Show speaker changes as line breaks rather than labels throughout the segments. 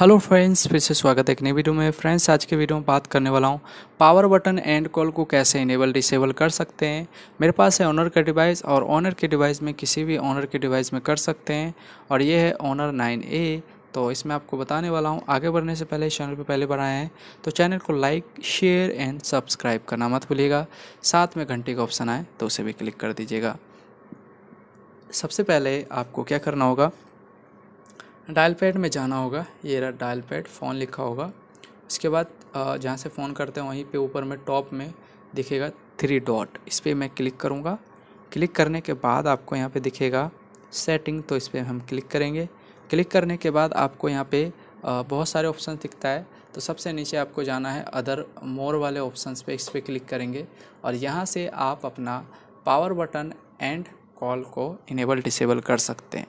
hello friends फिर से स्वागत है एक नई वीडियो में फ्रेंड्स आज के वीडियो में बात करने वाला हूँ पावर बटन एंड कॉल को कैसे इनेबल डिसेबल कर सकते हैं मेरे पास है ऑनर का डिवाइस और ऑनर के डिवाइस में किसी भी ऑनर के डिवाइस में कर सकते हैं और ये है ऑनर नाइन ए तो इसमें आपको बताने वाला हूँ आगे बढ़ने से पहले इस चैनल पर पहले बढ़ाए हैं तो चैनल को लाइक शेयर एंड सब्सक्राइब करना मत भूलिएगा साथ में घंटे का ऑप्शन आए तो उसे भी क्लिक कर दीजिएगा सबसे पहले आपको क्या करना होगा डायल पैड में जाना होगा ये रहा डायल पैड फ़ोन लिखा होगा इसके बाद जहाँ से फ़ोन करते हैं वहीं पे ऊपर में टॉप में दिखेगा थ्री डॉट इस पर मैं क्लिक करूँगा क्लिक करने के बाद आपको यहाँ पे दिखेगा सेटिंग तो इस पर हम क्लिक करेंगे क्लिक करने के बाद आपको यहाँ पे बहुत सारे ऑप्शन दिखता है तो सबसे नीचे आपको जाना है अदर मोर वाले ऑप्शन पर इस पर क्लिक करेंगे और यहाँ से आप अपना पावर बटन एंड कॉल को इनेबल डिसेबल कर सकते हैं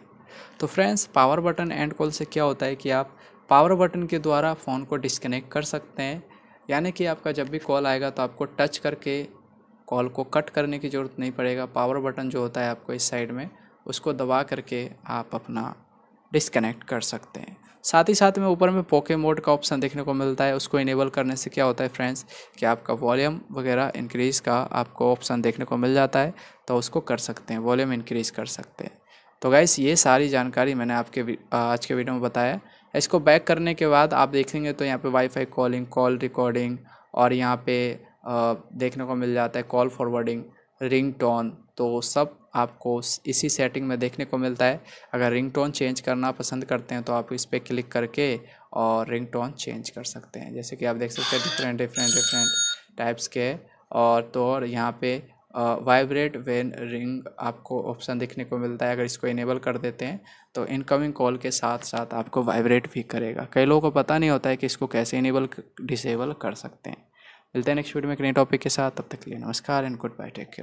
तो friends power button end call से क्या होता है कि आप पावर बटन के द्वारा फ़ोन को डिस्कनेक्ट कर सकते हैं यानी कि आपका जब भी कॉल आएगा तो आपको टच करके कॉल को कट करने की ज़रूरत नहीं पड़ेगा पावर बटन जो होता है आपको इस साइड में उसको दबा करके आप अपना डिस्कनेक्ट कर सकते हैं साथ ही साथ में ऊपर में पोके मोड का ऑप्शन देखने को मिलता है उसको इनेबल करने से क्या होता है फ्रेंड्स कि आपका वॉल्यूम वगैरह इंक्रीज़ का आपको ऑप्शन देखने को मिल जाता है तो उसको कर सकते हैं वॉल्यूम इंक्रीज़ कर सकते हैं तो गैस ये सारी जानकारी मैंने आपके आज के वीडियो में बताया इसको बैक करने के बाद आप देखेंगे तो यहाँ पे वाईफाई कॉलिंग कॉल रिकॉर्डिंग और यहाँ पे देखने को मिल जाता है कॉल फॉरवर्डिंग रिंग टोन तो सब आपको इसी सेटिंग में देखने को मिलता है अगर रिंग टोन चेंज करना पसंद करते हैं तो आप इस पर क्लिक करके और रिंग टोन चेंज कर सकते हैं जैसे कि आप देख सकते हैं डिफरेंट डिफरेंट डिफरेंट टाइप्स के और तो और यहाँ पे वाइब्रेट वेन रिंग आपको ऑप्शन देखने को मिलता है अगर इसको इनेबल कर देते हैं तो इनकमिंग कॉल के साथ साथ आपको वाइब्रेट भी करेगा कई लोगों को पता नहीं होता है कि इसको कैसे इनेबल डिसेबल कर सकते हैं मिलते हैं नेक्स्ट वीडियो में एक नए टॉपिक के साथ तब तक के लिए नमस्कार and goodbye take care